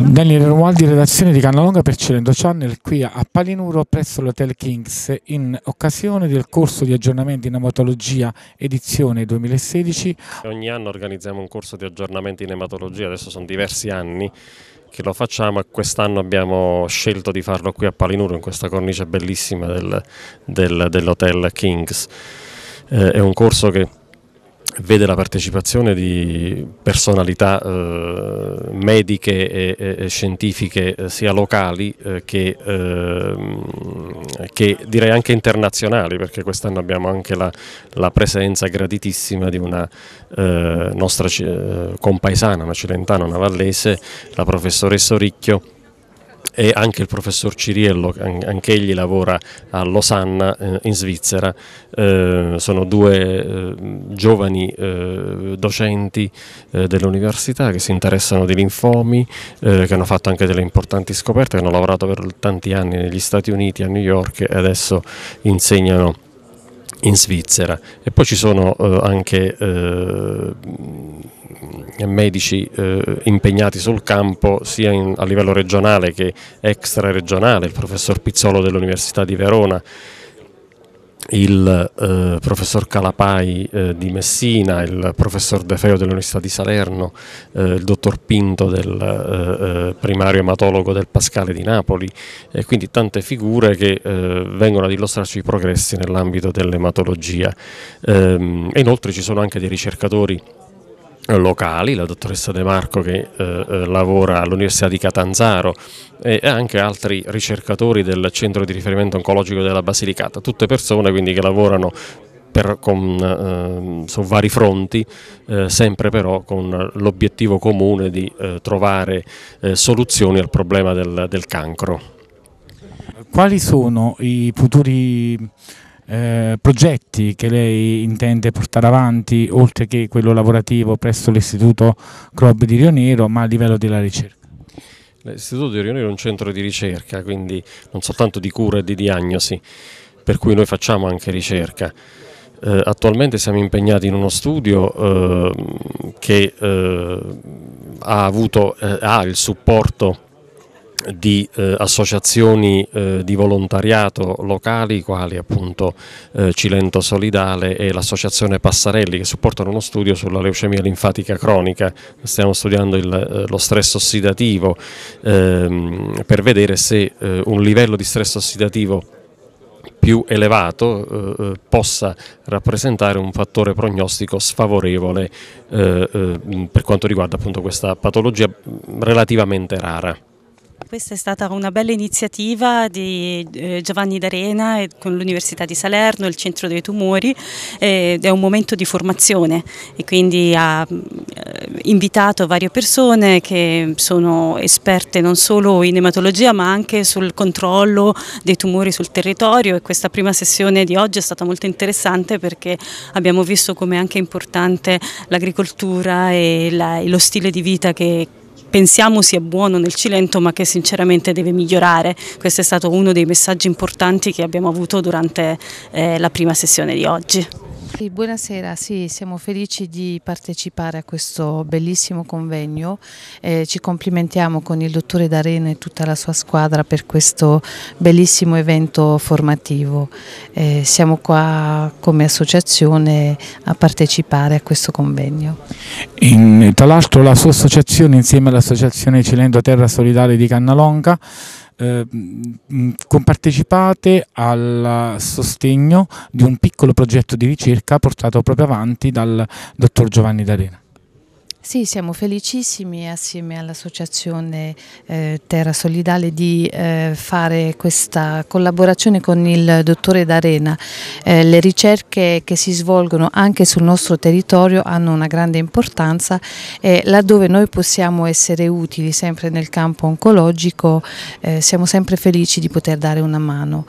Daniele Romualdi, redazione di Cannalonga per Cilento Channel, qui a Palinuro presso l'Hotel Kings in occasione del corso di aggiornamento in ematologia edizione 2016. Ogni anno organizziamo un corso di aggiornamento in ematologia, adesso sono diversi anni che lo facciamo e quest'anno abbiamo scelto di farlo qui a Palinuro in questa cornice bellissima del, del, dell'Hotel Kings. Eh, è un corso che vede la partecipazione di personalità eh, mediche e, e, scientifiche eh, sia locali eh, che, eh, che, direi anche internazionali perché quest'anno abbiamo anche la, la, presenza graditissima di una eh, nostra eh, compaesana, una cilentana, una vallese, la professoressa Ricchio e anche il professor Ciriello, anche egli lavora a Losanna eh, in Svizzera, eh, sono due eh, giovani docenti dell'università che si interessano di linfomi, che hanno fatto anche delle importanti scoperte, che hanno lavorato per tanti anni negli Stati Uniti, a New York e adesso insegnano in Svizzera e poi ci sono eh, anche eh, medici eh, impegnati sul campo sia in, a livello regionale che extra regionale, il professor Pizzolo dell'Università di Verona il eh, professor Calapai eh, di Messina, il professor De Feo dell'Università di Salerno, eh, il dottor Pinto del eh, eh, primario ematologo del Pascale di Napoli e quindi tante figure che eh, vengono ad illustrarci i progressi nell'ambito dell'ematologia. Ehm, e inoltre ci sono anche dei ricercatori locali, la dottoressa De Marco che eh, eh, lavora all'Università di Catanzaro e anche altri ricercatori del centro di riferimento oncologico della Basilicata, tutte persone quindi che lavorano per, con, eh, su vari fronti, eh, sempre però con l'obiettivo comune di eh, trovare eh, soluzioni al problema del, del cancro. Quali sono i futuri eh, progetti che lei intende portare avanti, oltre che quello lavorativo presso l'Istituto Crob di Rionero, ma a livello della ricerca? L'Istituto di Rionero è un centro di ricerca, quindi non soltanto di cura e di diagnosi, per cui noi facciamo anche ricerca. Eh, attualmente siamo impegnati in uno studio eh, che eh, ha, avuto, eh, ha il supporto di eh, associazioni eh, di volontariato locali quali appunto eh, Cilento Solidale e l'associazione Passarelli che supportano uno studio sulla leucemia linfatica cronica, stiamo studiando il, eh, lo stress ossidativo ehm, per vedere se eh, un livello di stress ossidativo più elevato eh, eh, possa rappresentare un fattore prognostico sfavorevole eh, eh, per quanto riguarda appunto questa patologia mm, relativamente rara. Questa è stata una bella iniziativa di eh, Giovanni D'Arena con l'Università di Salerno, il Centro dei Tumori, ed eh, è un momento di formazione e quindi ha eh, invitato varie persone che sono esperte non solo in ematologia ma anche sul controllo dei tumori sul territorio e questa prima sessione di oggi è stata molto interessante perché abbiamo visto come è anche importante l'agricoltura e lo stile di vita che pensiamo sia buono nel Cilento ma che sinceramente deve migliorare. Questo è stato uno dei messaggi importanti che abbiamo avuto durante eh, la prima sessione di oggi. Sì, buonasera, sì, siamo felici di partecipare a questo bellissimo convegno. Eh, ci complimentiamo con il dottore D'Arena e tutta la sua squadra per questo bellissimo evento formativo. Eh, siamo qua come associazione a partecipare a questo convegno. In, tra l'altro la sua associazione insieme all'associazione Cilento Terra Solidale di Cannalonga Ehm, mm, compartecipate al sostegno di un piccolo progetto di ricerca portato proprio avanti dal dottor Giovanni D'Arena. Sì, siamo felicissimi assieme all'Associazione eh, Terra Solidale di eh, fare questa collaborazione con il dottore D'Arena. Eh, le ricerche che si svolgono anche sul nostro territorio hanno una grande importanza e laddove noi possiamo essere utili sempre nel campo oncologico eh, siamo sempre felici di poter dare una mano.